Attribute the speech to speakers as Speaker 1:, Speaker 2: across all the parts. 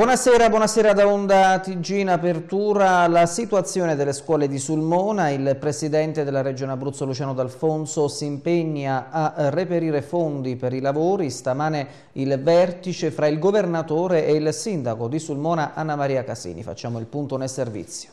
Speaker 1: Buonasera, buonasera da Onda TG in apertura la situazione delle scuole di Sulmona. Il presidente della regione Abruzzo Luciano D'Alfonso si impegna a reperire fondi per i lavori. Stamane il vertice fra il governatore e il sindaco di Sulmona Anna Maria Casini. Facciamo il punto nel servizio.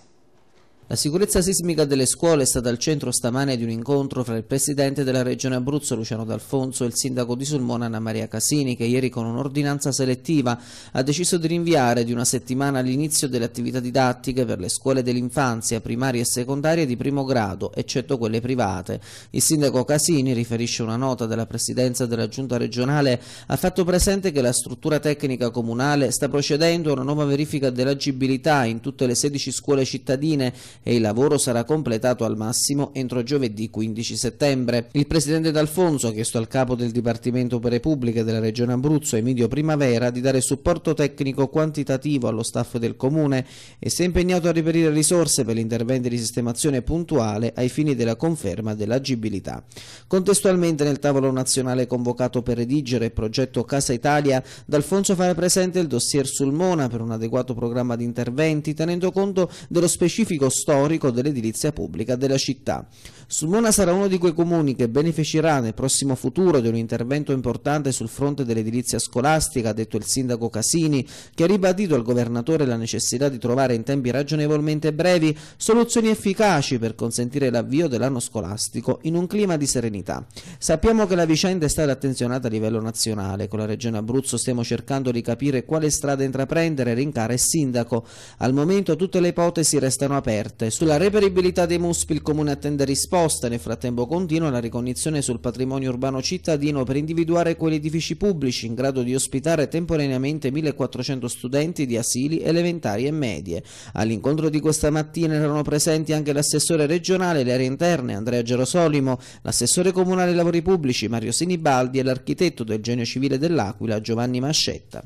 Speaker 1: La sicurezza sismica delle scuole è stata al centro stamane di un incontro fra il presidente della regione Abruzzo Luciano D'Alfonso e il sindaco di Sulmona Anna Maria Casini che ieri con un'ordinanza selettiva ha deciso di rinviare di una settimana l'inizio delle attività didattiche per le scuole dell'infanzia primarie e secondarie di primo grado eccetto quelle private. Il sindaco Casini, riferisce una nota della presidenza della giunta regionale, ha fatto presente che la struttura tecnica comunale sta procedendo a una nuova verifica dell'agibilità in tutte le 16 scuole cittadine e il lavoro sarà completato al massimo entro giovedì 15 settembre. Il presidente D'Alfonso ha chiesto al capo del Dipartimento Opere Pubbliche della Regione Abruzzo, Emilio Primavera, di dare supporto tecnico quantitativo allo staff del Comune e si è impegnato a reperire risorse per l'intervento di sistemazione puntuale ai fini della conferma dell'agibilità. Contestualmente nel tavolo nazionale convocato per redigere il progetto Casa Italia, D'Alfonso fa presente il dossier sul Mona per un adeguato programma di interventi, tenendo conto dello specifico storico storico dell'edilizia pubblica della città. Sulmona sarà uno di quei comuni che beneficerà nel prossimo futuro di un intervento importante sul fronte dell'edilizia scolastica, ha detto il sindaco Casini, che ha ribadito al governatore la necessità di trovare in tempi ragionevolmente brevi soluzioni efficaci per consentire l'avvio dell'anno scolastico in un clima di serenità. Sappiamo che la vicenda è stata attenzionata a livello nazionale, con la regione Abruzzo stiamo cercando di capire quale strada intraprendere, e rincare il sindaco. Al momento tutte le ipotesi restano aperte aperte. Sulla reperibilità dei muspi il Comune attende risposte, nel frattempo continua la ricognizione sul patrimonio urbano cittadino per individuare quegli edifici pubblici in grado di ospitare temporaneamente 1400 studenti di asili elementari e medie. All'incontro di questa mattina erano presenti anche l'assessore regionale le aree interne Andrea Gerosolimo, l'assessore comunale ai lavori pubblici Mario Sinibaldi e l'architetto del genio civile dell'Aquila Giovanni Mascetta.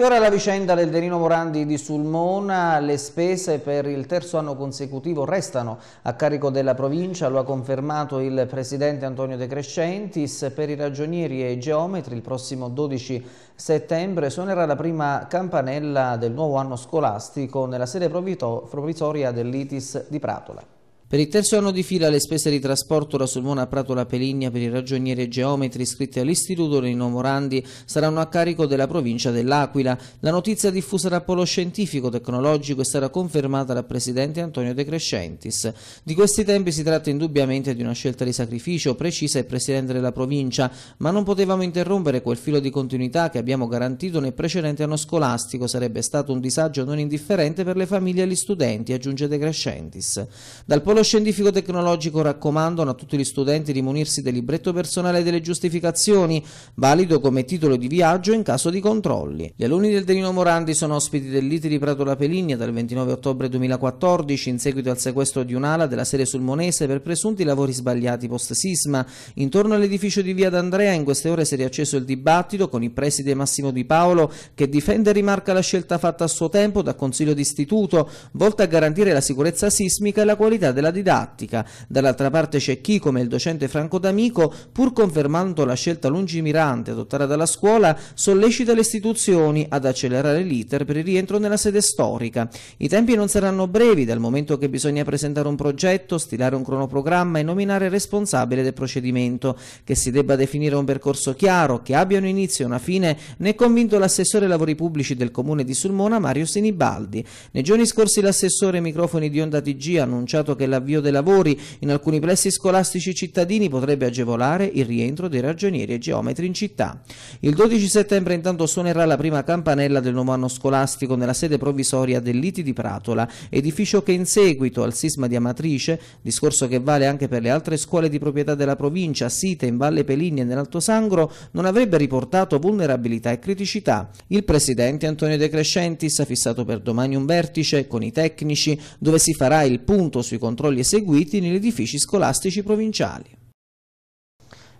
Speaker 1: E ora la vicenda del Derino Morandi di Sulmona, le spese per il terzo anno consecutivo restano a carico della provincia, lo ha confermato il presidente Antonio De Crescentis, per i ragionieri e i geometri il prossimo 12 settembre suonerà la prima campanella del nuovo anno scolastico nella sede provvisoria dell'ITIS di Pratola. Per il terzo anno di fila le spese di trasporto da Sulmona a Prato La Peligna per i ragionieri e geometri iscritti all'istituto Rino Morandi saranno a carico della provincia dell'Aquila. La notizia diffusa dal polo scientifico tecnologico è stata confermata dal presidente Antonio De Crescentis. Di questi tempi si tratta indubbiamente di una scelta di sacrificio precisa il presidente della provincia, ma non potevamo interrompere quel filo di continuità che abbiamo garantito nel precedente anno scolastico. Sarebbe stato un disagio non indifferente per le famiglie e gli studenti, aggiunge De Crescentis. Dal polo Tavolo scientifico tecnologico raccomandano a tutti gli studenti di munirsi del libretto personale e delle giustificazioni, valido come titolo di viaggio in caso di controlli. Gli alunni del Delino Morandi sono ospiti dell'ITI di Prato La Peligna dal 29 ottobre 2014 in seguito al sequestro di un'ala della sede sulmonese per presunti lavori sbagliati post-sisma. Intorno all'edificio di via D'Andrea in queste ore si è riacceso il dibattito con il preside Massimo Di Paolo che difende e rimarca la scelta fatta a suo tempo dal Consiglio d'Istituto, volta a garantire la sicurezza sismica e la qualità della della didattica. Dall'altra parte c'è chi, come il docente Franco D'Amico, pur confermando la scelta lungimirante adottata dalla scuola, sollecita le istituzioni ad accelerare l'iter per il rientro nella sede storica. I tempi non saranno brevi dal momento che bisogna presentare un progetto, stilare un cronoprogramma e nominare il responsabile del procedimento, che si debba definire un percorso chiaro, che abbia un inizio e una fine, ne è convinto l'assessore ai lavori pubblici del comune di Sulmona Mario Sinibaldi. Nei giorni scorsi l'assessore ai microfoni di Onda TG ha annunciato che la l'avvio dei lavori in alcuni plessi scolastici cittadini potrebbe agevolare il rientro dei ragionieri e geometri in città. Il 12 settembre intanto suonerà la prima campanella del nuovo anno scolastico nella sede provvisoria dell'ITI di Pratola, edificio che in seguito al sisma di Amatrice, discorso che vale anche per le altre scuole di proprietà della provincia, site in Valle Peligna e nell'Alto Sangro, non avrebbe riportato vulnerabilità e criticità. Il presidente Antonio De Crescentis ha fissato per domani un vertice con i tecnici dove si farà il punto sui controlli controlli eseguiti negli edifici scolastici provinciali.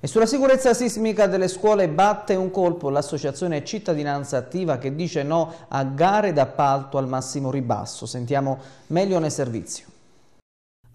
Speaker 1: E sulla sicurezza sismica delle scuole batte un colpo l'associazione Cittadinanza Attiva che dice no a gare d'appalto al massimo ribasso. Sentiamo meglio nel servizio.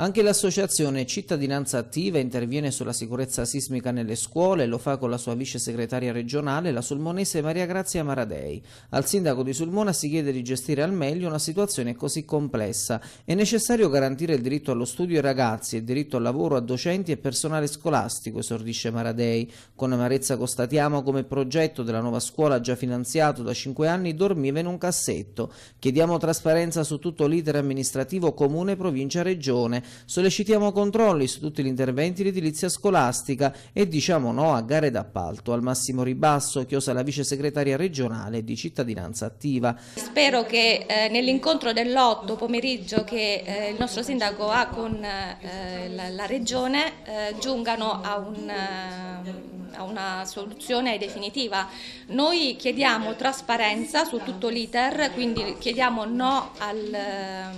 Speaker 1: Anche l'associazione Cittadinanza Attiva interviene sulla sicurezza sismica nelle scuole e lo fa con la sua vice segretaria regionale, la sulmonese Maria Grazia Maradei. Al sindaco di Sulmona si chiede di gestire al meglio una situazione così complessa. È necessario garantire il diritto allo studio ai ragazzi e il diritto al lavoro a docenti e personale scolastico, esordisce Maradei. Con amarezza constatiamo come il progetto della nuova scuola già finanziato da cinque anni dormiva in un cassetto. Chiediamo trasparenza su tutto l'iter amministrativo comune, provincia, regione Sollecitiamo controlli su tutti gli interventi di edilizia scolastica e diciamo no a gare d'appalto. Al massimo ribasso, chiosa la vice segretaria regionale di cittadinanza attiva.
Speaker 2: Spero che eh, nell'incontro dell'8 pomeriggio che eh, il nostro sindaco ha con eh, la, la, regione eh, giungano a un eh, a una soluzione definitiva. Noi chiediamo trasparenza su tutto l'iter, quindi chiediamo no al, ehm,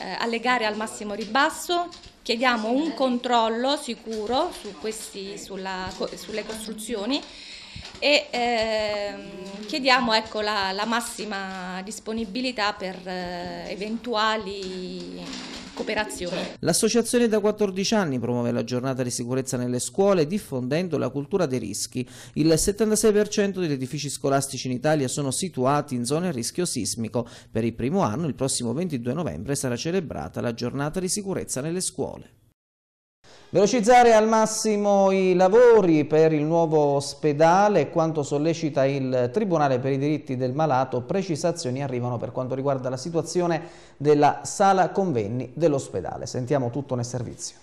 Speaker 2: eh, allegare al massimo ribasso, chiediamo un controllo sicuro su questi, sulla, sulle costruzioni e ehm, chiediamo ecco, la, la, massima disponibilità per eh, eventuali cooperazione.
Speaker 1: L'associazione da 14 anni promuove la giornata di sicurezza nelle scuole diffondendo la cultura dei rischi. Il 76% degli edifici scolastici in Italia sono situati in zone a rischio sismico. Per il primo anno, il prossimo 22 novembre, sarà celebrata la giornata di sicurezza nelle scuole. Velocizzare al massimo i lavori per il nuovo ospedale, quanto sollecita il Tribunale per i diritti del malato, precisazioni arrivano per quanto riguarda la situazione della sala convenni dell'ospedale. Sentiamo tutto nel servizio.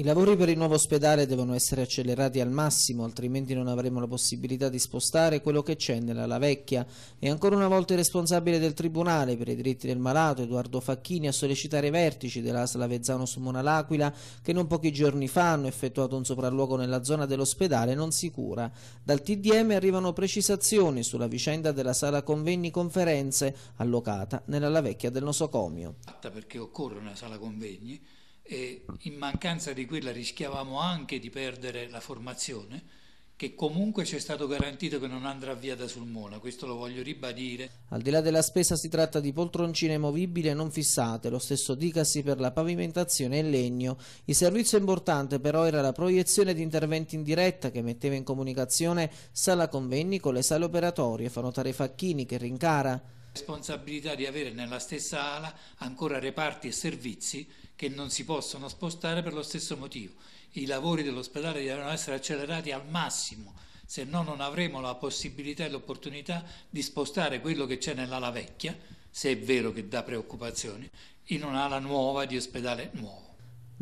Speaker 1: I lavori per il nuovo ospedale devono essere accelerati al massimo, altrimenti non avremo la possibilità di spostare quello che c'è nella La Vecchia. E ancora una volta il responsabile del Tribunale per i diritti del malato, Edoardo Facchini, a sollecitare i vertici della Slavezzano su Monal'Aquila, che non pochi giorni fa hanno effettuato un sopralluogo nella zona dell'ospedale non sicura. Dal TDM arrivano precisazioni sulla vicenda della sala convegni conferenze allocata nella La Vecchia del nosocomio.
Speaker 3: Perché occorre una sala convegni e in mancanza di quella rischiavamo anche di perdere la formazione che comunque ci è stato garantito che non andrà via da Sulmona, questo lo voglio ribadire.
Speaker 1: Al di là della spesa si tratta di poltroncine movibili e non fissate, lo stesso dicasi per la pavimentazione e legno. Il servizio importante però era la proiezione di interventi in diretta che metteva in comunicazione sala convegni con le sale operatorie, fa notare Facchini che rincara
Speaker 3: responsabilità di avere nella stessa ala ancora reparti e servizi che non si possono spostare per lo stesso motivo. I lavori dell'ospedale devono essere accelerati al massimo, se no non avremo la possibilità e l'opportunità di spostare quello che c'è nell'ala vecchia, se è vero che dà preoccupazioni, in un'ala nuova di ospedale nuovo.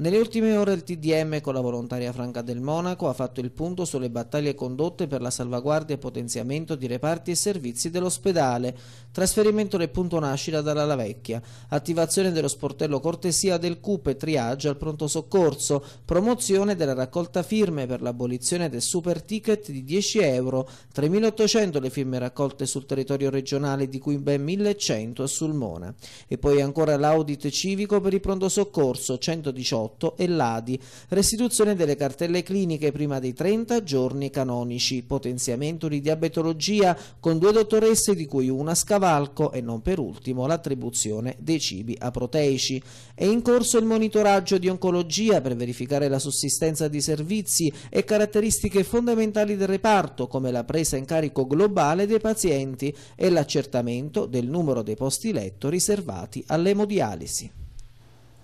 Speaker 1: Nelle ultime ore il TDM con la volontaria Franca del Monaco ha fatto il punto sulle battaglie condotte per la salvaguardia e potenziamento di reparti e servizi dell'ospedale, trasferimento del punto nascita dalla La Vecchia, attivazione dello sportello cortesia del CUPE triage al pronto soccorso, promozione della raccolta firme per l'abolizione del super ticket di 10 euro, 3.800 le firme raccolte sul territorio regionale di cui ben 1.100 a Sulmona. E poi ancora l'audit civico per il pronto soccorso, 118 2008 e l'ADI, restituzione delle cartelle cliniche prima dei 30 giorni canonici, potenziamento di diabetologia con due dottoresse di cui una a scavalco e non per ultimo l'attribuzione dei cibi a proteici. È in corso il monitoraggio di oncologia per verificare la sussistenza di servizi e caratteristiche fondamentali del reparto come la presa in carico globale dei pazienti e l'accertamento del numero dei posti letto riservati all'emodialisi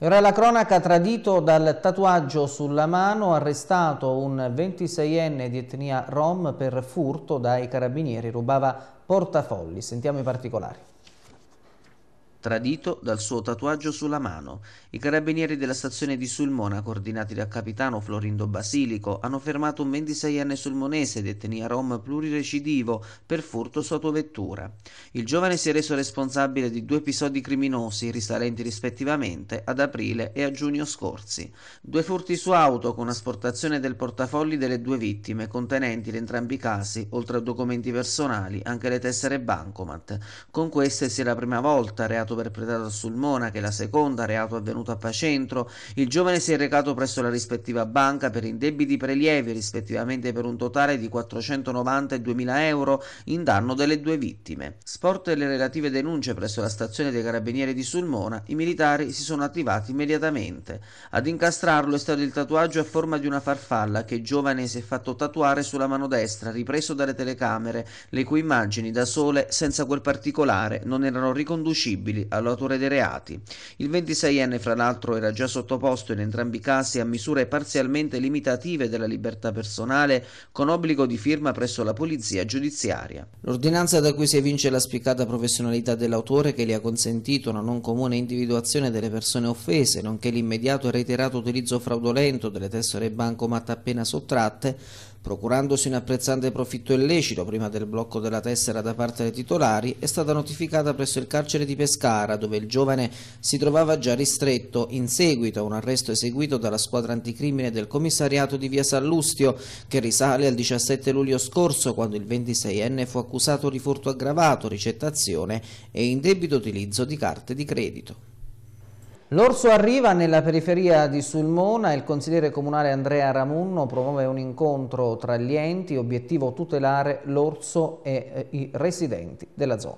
Speaker 1: ora la cronaca tradito dal tatuaggio sulla mano, arrestato un 26enne di etnia rom per furto dai carabinieri, rubava portafogli. Sentiamo i particolari tradito dal suo tatuaggio sulla mano. I carabinieri della stazione di Sulmona, coordinati dal capitano Florindo Basilico, hanno fermato un 26enne sulmonese detenuto a Rom plurirecidivo per furto su autovettura. Il giovane si è reso responsabile di due episodi criminosi risalenti rispettivamente ad aprile e a giugno scorsi. Due furti su auto con asportazione del portafogli delle due vittime, contenenti in entrambi i casi, oltre a documenti personali, anche le tessere bancomat. Con queste si è la prima volta reato reato perpetrato a Sulmona, che è la seconda, reato avvenuto a Pacentro, il giovane si è recato presso la rispettiva banca per indebiti prelievi, rispettivamente per un totale di 490 e 2000 euro in danno delle due vittime. Sporte le relative denunce presso la stazione dei carabinieri di Sulmona, i militari si sono attivati immediatamente. Ad incastrarlo è stato il tatuaggio a forma di una farfalla che il giovane si è fatto tatuare sulla mano destra, ripreso dalle telecamere, le cui immagini da sole, senza quel particolare, non erano riconducibili all'autore dei reati. Il 26enne, fra l'altro, era già sottoposto in entrambi i casi a misure parzialmente limitative della libertà personale con obbligo di firma presso la polizia giudiziaria. L'ordinanza da cui si evince la spiccata professionalità dell'autore che gli ha consentito una non comune individuazione delle persone offese, nonché l'immediato e reiterato utilizzo fraudolento delle tessere bancomat appena sottratte, procurandosi un apprezzante profitto illecito prima del blocco della tessera da parte dei titolari, è stata notificata presso il carcere di Pescara, dove il giovane si trovava già ristretto, in seguito a un arresto eseguito dalla squadra anticrimine del commissariato di via Sallustio, che risale al 17 luglio scorso, quando il 26enne fu accusato di furto aggravato, ricettazione e indebito utilizzo di carte di credito. L'orso arriva nella periferia di Sulmona e il consigliere comunale Andrea Ramunno promuove un incontro tra gli enti, obiettivo tutelare l'orso e eh, i residenti della zona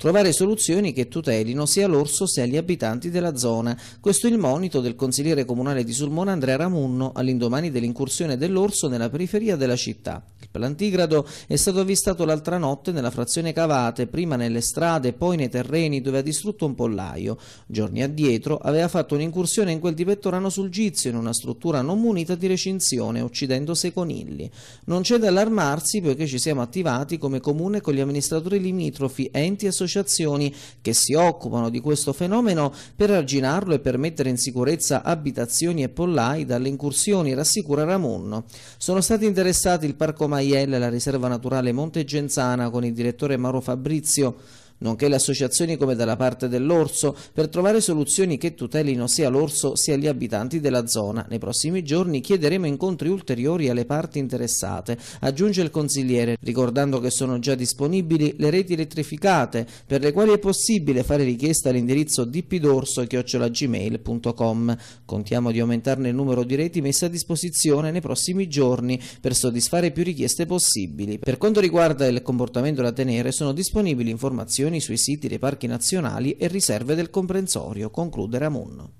Speaker 1: trovare soluzioni che tutelino sia l'orso sia gli abitanti della zona. Questo è il monito del consigliere comunale di Sulmona Andrea Ramunno all'indomani dell'incursione dell'orso nella periferia della città. Il plantigrado è stato avvistato l'altra notte nella frazione Cavate, prima nelle strade, poi nei terreni dove ha distrutto un pollaio. Giorni addietro aveva fatto un'incursione in quel di Pettorano sul Gizio in una struttura non munita di recinzione, uccidendo sei conigli. Non c'è da allarmarsi poiché ci siamo attivati come comune con gli amministratori limitrofi, enti e associazioni associazioni che si occupano di questo fenomeno per arginarlo e per mettere in sicurezza abitazioni e pollai dalle incursioni, rassicura Ramon. Sono stati interessati il Parco Maiella e la Riserva Naturale Monte Genzana con il direttore Mauro Fabrizio nonché le associazioni come dalla parte dell'orso, per trovare soluzioni che tutelino sia l'orso sia gli abitanti della zona. Nei prossimi giorni chiederemo incontri ulteriori alle parti interessate, aggiunge il consigliere, ricordando che sono già disponibili le reti elettrificate, per le quali è possibile fare richiesta all'indirizzo dpdorso-gmail.com. Contiamo di aumentarne il numero di reti messe a disposizione nei prossimi giorni per soddisfare più richieste possibili. Per quanto riguarda il comportamento da tenere, sono disponibili informazioni informazioni sui siti dei parchi nazionali e riserve del comprensorio, conclude Ramon.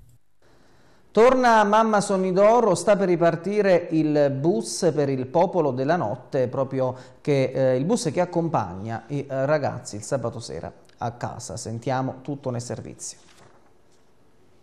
Speaker 1: Torna Mamma Sonnidoro, sta per ripartire il bus per il popolo della notte, proprio che, eh, il bus che accompagna i eh, ragazzi il sabato sera a casa. Sentiamo tutto nel servizio.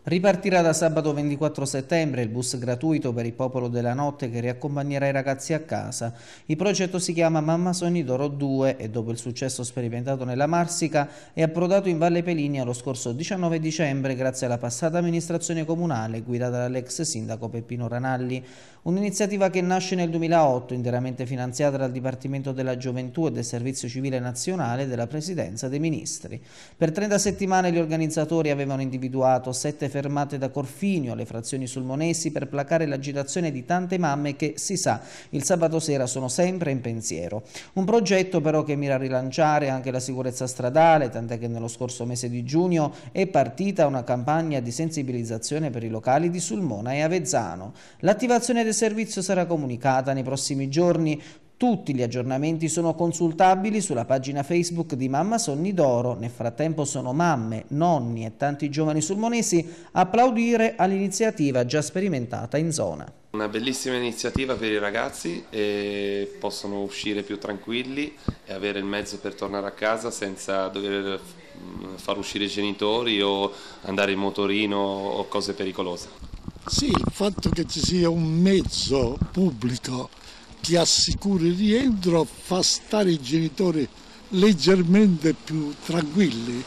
Speaker 1: Ripartirà da sabato 24 settembre il bus gratuito per il popolo della notte che riaccompagnerà i ragazzi a casa. Il progetto si chiama Mamma Sogni d'Oro 2 e dopo il successo sperimentato nella Marsica è approdato in Valle Peligna lo scorso 19 dicembre grazie alla passata amministrazione comunale guidata dall'ex sindaco Peppino Ranalli. Un'iniziativa che nasce nel 2008, interamente finanziata dal Dipartimento della Gioventù e del Servizio Civile Nazionale della Presidenza dei Ministri. Per 30 settimane gli organizzatori avevano individuato sette fermate da Corfinio alle frazioni sulmonesi per placare l'agitazione di tante mamme che, si sa, il sabato sera sono sempre in pensiero. Un progetto però che mira a rilanciare anche la sicurezza stradale, tant'è che nello scorso mese di giugno è partita una campagna di sensibilizzazione per i locali di Sulmona e Avezzano. L'attivazione del servizio sarà comunicata nei prossimi giorni. Tutti gli aggiornamenti sono consultabili sulla pagina Facebook di Mamma Sonni d'Oro. Nel frattempo sono mamme, nonni e tanti giovani sulmonesi a applaudire all'iniziativa già sperimentata in zona.
Speaker 2: Una bellissima iniziativa per i ragazzi e possono uscire più tranquilli e avere il mezzo per tornare a casa senza dover mm, far uscire i genitori o andare in motorino o cose pericolose.
Speaker 3: Sì, il fatto che ci sia un mezzo pubblico che assicuri il rientro fa stare i genitori leggermente più tranquilli.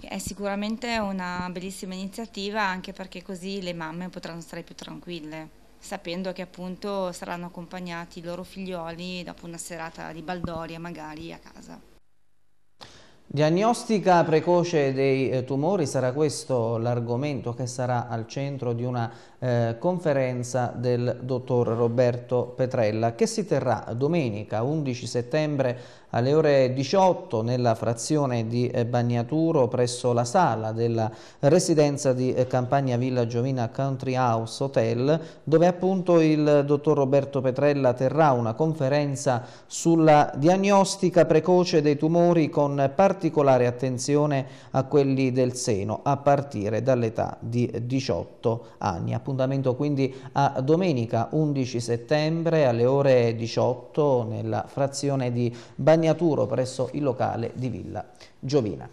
Speaker 3: È sicuramente una bellissima iniziativa anche perché così le mamme potranno stare più tranquille sapendo che appunto saranno accompagnati i loro figlioli dopo una serata di baldoria magari a casa.
Speaker 1: Diagnostica precoce dei eh, tumori sarà questo l'argomento che sarà al centro di una eh, conferenza del dottor Roberto Petrella che si terrà domenica 11 settembre alle ore 18 nella frazione di eh, Bagnaturo presso la sala della residenza di eh, Campagna Villa Giovina Country House Hotel dove appunto il dottor Roberto Petrella terrà una conferenza sulla diagnostica precoce dei tumori con particolare attenzione a quelli del seno a partire dall'età di 18 anni. Appuntamento quindi a domenica 11 settembre alle ore 18 nella frazione di Bagnaturo Ragnaturo presso il locale di Villa Giovina.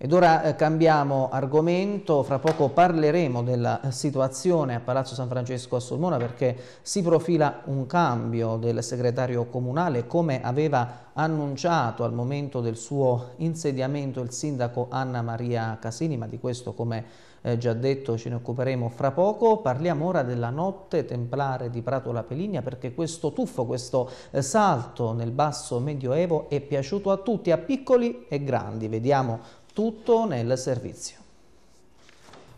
Speaker 1: Ed ora eh, cambiamo argomento, fra poco parleremo della eh, situazione a Palazzo San Francesco a Solmona perché si profila un cambio del segretario comunale come aveva annunciato al momento del suo insediamento il sindaco Anna Maria Casini, ma di questo come eh, già detto ce ne occuperemo fra poco. Parliamo ora della notte templare di Prato La Peligna perché questo tuffo, questo eh, salto nel basso medioevo è piaciuto a tutti, a piccoli e grandi. Vediamo tutto nel servizio.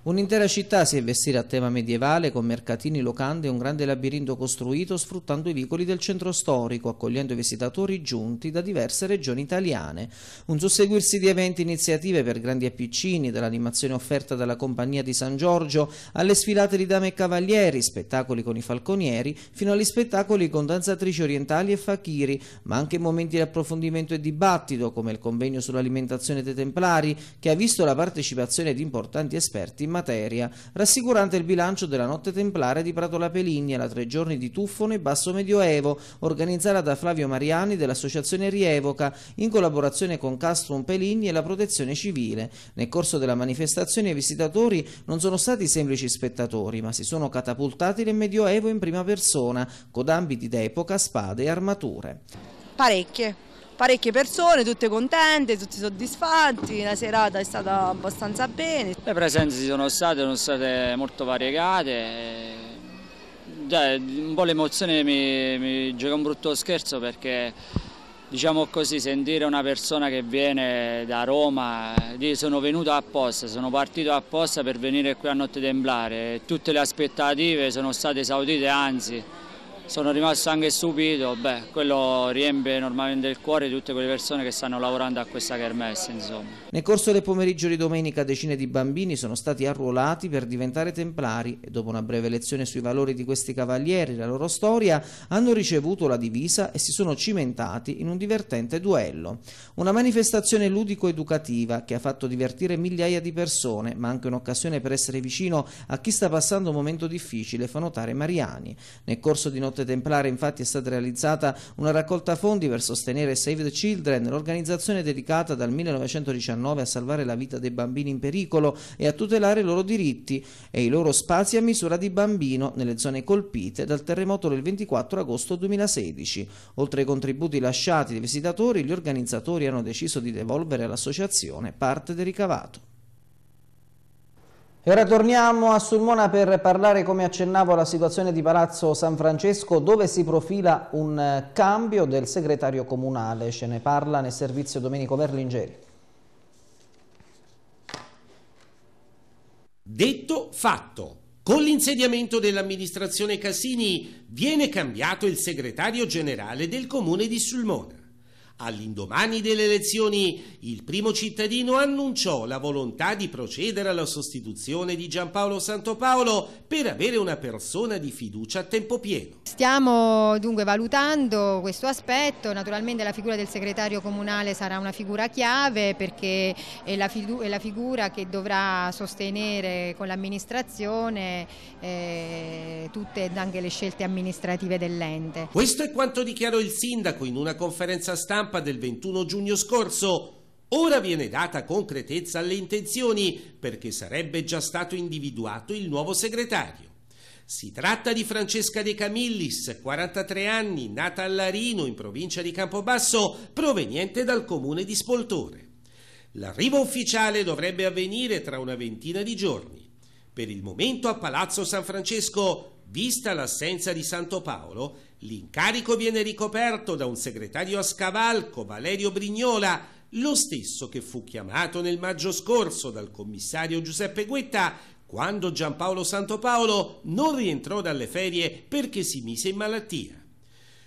Speaker 1: Un'intera città si è vestita a tema medievale con mercatini, locande e un grande labirinto costruito sfruttando i vicoli del centro storico, accogliendo i visitatori giunti da diverse regioni italiane. Un susseguirsi di eventi e iniziative per grandi e piccini, dall'animazione offerta dalla Compagnia di San Giorgio alle sfilate di dame e cavalieri, spettacoli con i falconieri, fino agli spettacoli con danzatrici orientali e fakiri, ma anche momenti di approfondimento e dibattito come il convegno sull'alimentazione dei templari, che ha visto la partecipazione di importanti esperti in materia, rassicurante il bilancio della notte templare di Prato La Peligna, la tre giorni di tuffo nel basso medioevo, organizzata da Flavio Mariani dell'associazione Rievoca, in collaborazione con Castrum Peligni e la protezione civile. Nel corso della manifestazione i visitatori non sono stati semplici spettatori, ma si sono catapultati nel medioevo in prima persona, con ambiti d'epoca, spade e armature.
Speaker 3: Parecchie parecchie persone, tutte contente, tutti soddisfatti, la serata è stata abbastanza bene. Le presenze sono state, sono state molto variegate, Già, un po' l'emozione mi, mi gioca un brutto scherzo perché diciamo così, sentire una persona che viene da Roma, lì sono venuto apposta, sono partito apposta per venire qui a Notte Templare, tutte le aspettative sono state esaudite, anzi sono rimasto anche stupito, beh, quello riempie normalmente il cuore di tutte quelle persone che stanno lavorando a questa kermesse, insomma.
Speaker 1: Nel corso del pomeriggio di domenica decine di bambini sono stati arruolati per diventare templari e dopo una breve lezione sui valori di questi cavalieri e la loro storia hanno ricevuto la divisa e si sono cimentati in un divertente duello. Una manifestazione ludico-educativa che ha fatto divertire migliaia di persone, ma anche un'occasione per essere vicino a chi sta passando un momento difficile, fa notare Mariani. Nel corso di notte Corte Templare infatti è stata realizzata una raccolta fondi per sostenere Save the Children, l'organizzazione dedicata dal 1919 a salvare la vita dei bambini in pericolo e a tutelare i loro diritti e i loro spazi a misura di bambino nelle zone colpite dal terremoto del 24 agosto 2016. Oltre ai contributi lasciati dai visitatori, gli organizzatori hanno deciso di devolvere all'associazione parte del ricavato. E ora torniamo a Sulmona per parlare, come accennavo, alla situazione di Palazzo San Francesco, dove si profila un eh, cambio del segretario comunale. Ce ne parla nel servizio Domenico Berlingeri.
Speaker 2: Detto fatto. Con l'insediamento dell'amministrazione Cassini viene cambiato il segretario generale del comune di Sulmona. All'indomani delle elezioni il primo cittadino annunciò la volontà di procedere alla sostituzione di Giampaolo Santopaolo per avere una persona di fiducia a tempo pieno.
Speaker 1: Stiamo dunque valutando questo aspetto, naturalmente la figura del segretario comunale sarà una figura chiave perché è la, è
Speaker 3: la figura che dovrà sostenere con l'amministrazione eh, tutte ed anche le scelte amministrative dell'ente.
Speaker 2: Questo è quanto dichiarò il sindaco in una conferenza stampa stampa del 21 giugno scorso. Ora viene data concretezza alle intenzioni perché sarebbe già stato individuato il nuovo segretario. Si tratta di Francesca De Camillis, 43 anni, nata a Larino, in provincia di Campobasso, proveniente dal comune di Spoltore. L'arrivo ufficiale dovrebbe avvenire tra una ventina di giorni. Per il momento a Palazzo San Francesco, vista l'assenza di Santo Paolo, L'incarico viene ricoperto da un segretario a scavalco, Valerio Brignola, lo stesso che fu chiamato nel maggio scorso dal commissario Giuseppe Guetta quando Giampaolo Santopaolo non rientrò dalle ferie perché si mise in malattia.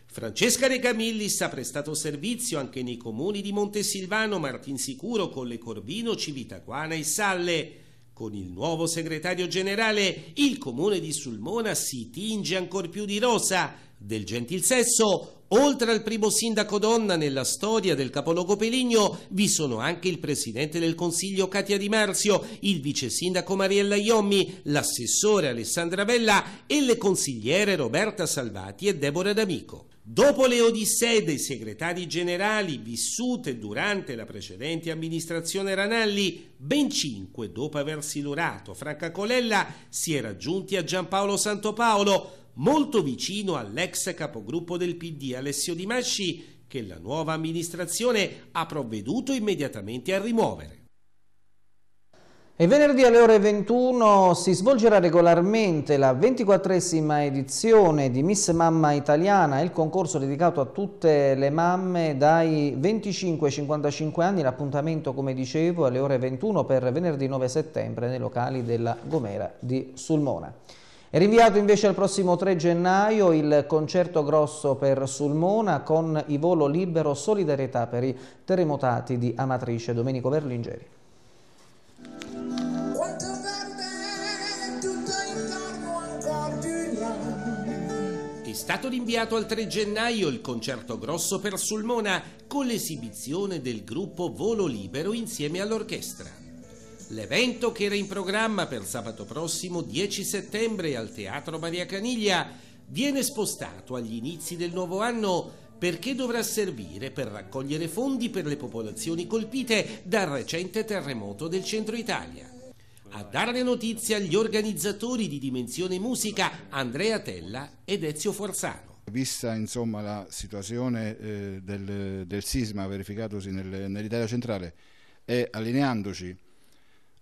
Speaker 2: Francesca Regamillis ha prestato servizio anche nei comuni di Montesilvano, Martinsicuro, Colle Collecorvino, Civitaquana e Salle. Con il nuovo segretario generale il comune di Sulmona si tinge ancor più di rosa del gentil sesso, oltre al primo sindaco donna nella storia del capoluogo Peligno, vi sono anche il presidente del consiglio Katia Di Marzio, il vice sindaco Mariella Iommi, l'assessore Alessandra Bella e le consigliere Roberta Salvati e Deborah D'Amico. Dopo le odissee dei segretari generali vissute durante la precedente amministrazione Ranalli, ben cinque dopo aver silurato Franca Colella si era giunti a Giampaolo Santopaolo, molto vicino all'ex capogruppo del PD Alessio Di Masci, che la nuova amministrazione ha provveduto immediatamente a rimuovere.
Speaker 1: E venerdì alle ore 21 si svolgerà regolarmente la 24esima edizione di Miss Mamma Italiana, il concorso dedicato a tutte le mamme dai 25 ai 55 anni, l'appuntamento come dicevo alle ore 21 per venerdì 9 settembre nei locali della Gomera di Sulmona. È rinviato invece al prossimo 3 gennaio il concerto grosso per Sulmona con i volo libero solidarietà per i terremotati di Amatrice Domenico Berlingeri.
Speaker 2: È stato rinviato al 3 gennaio il concerto grosso per Sulmona con l'esibizione del gruppo Volo Libero insieme all'orchestra l'evento che era in programma per sabato prossimo 10 settembre al Teatro Maria Caniglia viene spostato agli inizi del nuovo anno perché dovrà servire per raccogliere fondi per le popolazioni colpite dal recente terremoto del centro Italia. A darne notizia gli organizzatori di Dimensione Musica Andrea Tella ed Ezio Forzano.
Speaker 3: Vista insomma, la situazione eh, del, del, sisma verificatosi nel, nell'Italia centrale e allineandoci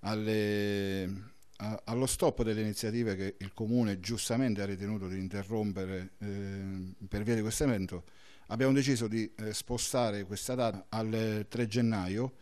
Speaker 3: alle, a, allo stop delle iniziative che il Comune giustamente ha ritenuto di interrompere eh, per via di questo evento, abbiamo deciso di eh, spostare questa data al 3 gennaio,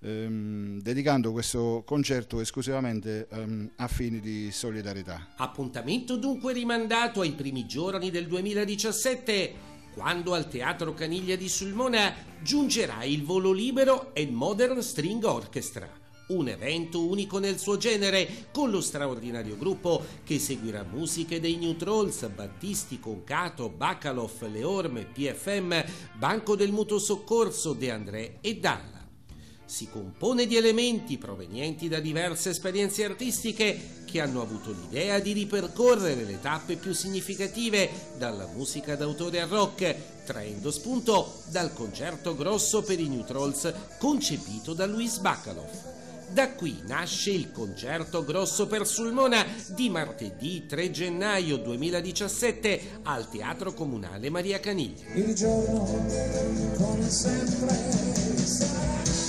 Speaker 3: ehm, dedicando questo concerto esclusivamente ehm, a fini di solidarietà.
Speaker 2: Appuntamento dunque rimandato ai primi giorni del 2017 quando al Teatro Caniglia di Sulmona giungerà il volo libero e il Modern String Orchestra. Un evento unico nel suo genere, con lo straordinario gruppo che seguirà musiche dei New Trolls, Battisti, Concato, Bacalov, Le Orme, PFM, Banco del Mutuo Soccorso, De André e Dalla. Si compone di elementi provenienti da diverse esperienze artistiche che hanno avuto l'idea di ripercorrere le tappe più significative dalla musica d'autore al rock, traendo spunto dal concerto grosso per i New Trolls concepito da Luis Bacalov. Da qui nasce il concerto Grosso per Sulmona di martedì 3 gennaio 2017 al Teatro Comunale Maria Caniglia. Il giorno
Speaker 3: come sempre sarà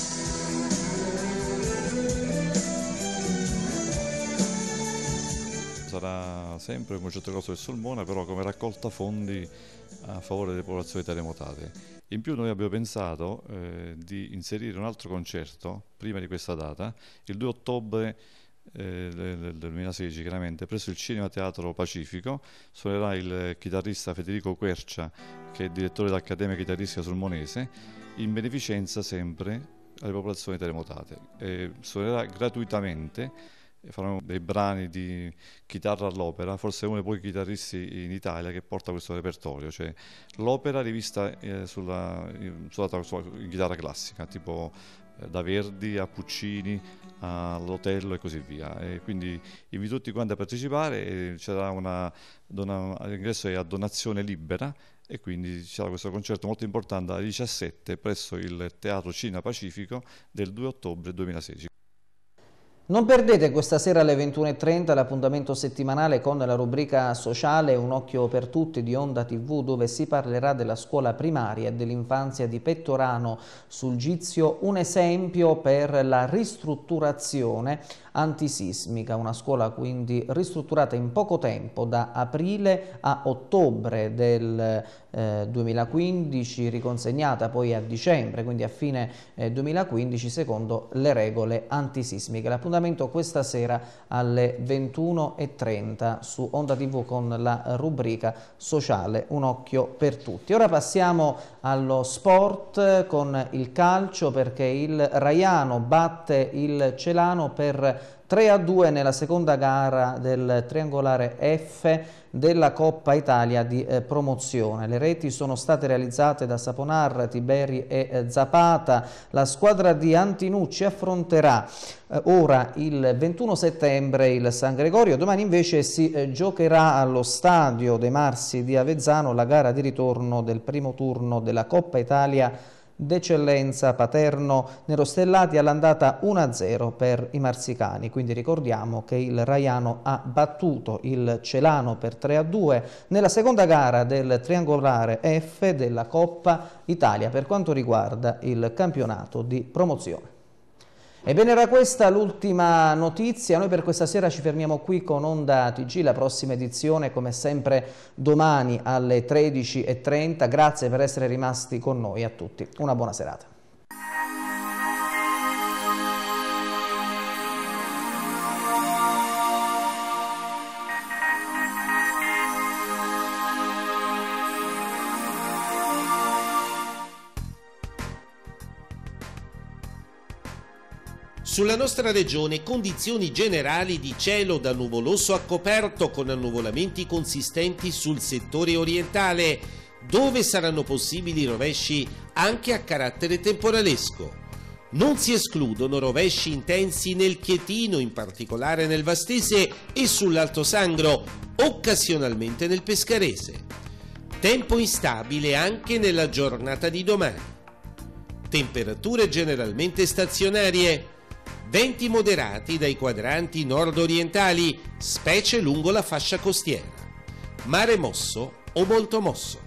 Speaker 3: sempre come certe del Solmona, però come raccolta fondi a favore delle popolazioni terremotate. In più noi abbiamo pensato eh, di inserire un altro concerto prima di questa data, il 2 ottobre eh, del 2016 chiaramente, presso il Cinema Teatro Pacifico, suonerà il chitarrista Federico Quercia, che è direttore dell'Accademia Chitarristica Solmonese, in beneficenza sempre alle popolazioni terremotate. Eh, suonerà gratuitamente faremo dei brani di chitarra all'opera, forse uno dei pochi chitarristi in Italia che porta questo repertorio, cioè l'opera rivista eh, sulla, sulla, sulla, in chitarra classica, tipo eh, da Verdi a Puccini all'Otello e così via. E quindi invito tutti quanti a partecipare, c'era una, dona, l'ingresso è a donazione libera e quindi c'era questo concerto molto importante alle 17 presso il Teatro Cina Pacifico del 2 ottobre 2016.
Speaker 1: Non perdete questa sera alle 21.30 l'appuntamento settimanale con la rubrica sociale Un occhio per tutti di Onda TV dove si parlerà della scuola primaria e dell'infanzia di Pettorano sul Gizio, un esempio per la ristrutturazione antisismica, una scuola quindi ristrutturata in poco tempo da aprile a ottobre del 2020 eh, 2015 riconsegnata poi a dicembre, quindi a fine eh, 2015 secondo le regole antisismiche. L'appuntamento questa sera alle 21.30 su Onda TV con la rubrica sociale Un occhio per tutti. Ora passiamo allo sport con il calcio perché il Raiano batte il Celano per 3 a 2 nella seconda gara del triangolare F della Coppa Italia di eh, promozione. Le reti sono state realizzate da Saponar, Tiberi e eh, Zapata. La squadra di Antinucci affronterà eh, ora il 21 settembre il San Gregorio. Domani invece si eh, giocherà allo stadio De Marsi di Avezzano la gara di ritorno del primo turno della Coppa Italia d'eccellenza Paterno Nerostellati all'andata 1-0 per i marsicani. Quindi ricordiamo che il Raiano ha battuto il Celano per 3-2 nella seconda gara del triangolare F della Coppa Italia per quanto riguarda il campionato di promozione. Ebbene era questa l'ultima notizia, noi per questa sera ci fermiamo qui con Onda TG, la prossima edizione come sempre domani alle 13.30, grazie per essere rimasti con noi a tutti, una buona serata.
Speaker 2: Sulla nostra regione condizioni generali di cielo da nuvoloso a coperto con annuvolamenti consistenti sul settore orientale, dove saranno possibili rovesci anche a carattere temporalesco. Non si escludono rovesci intensi nel Chietino, in particolare nel Vastese e sull'Alto Sangro, occasionalmente nel Pescarese. Tempo instabile anche nella giornata di domani. Temperature generalmente stazionarie venti moderati dai quadranti nord-orientali, specie lungo la fascia costiera. Mare mosso o molto mosso.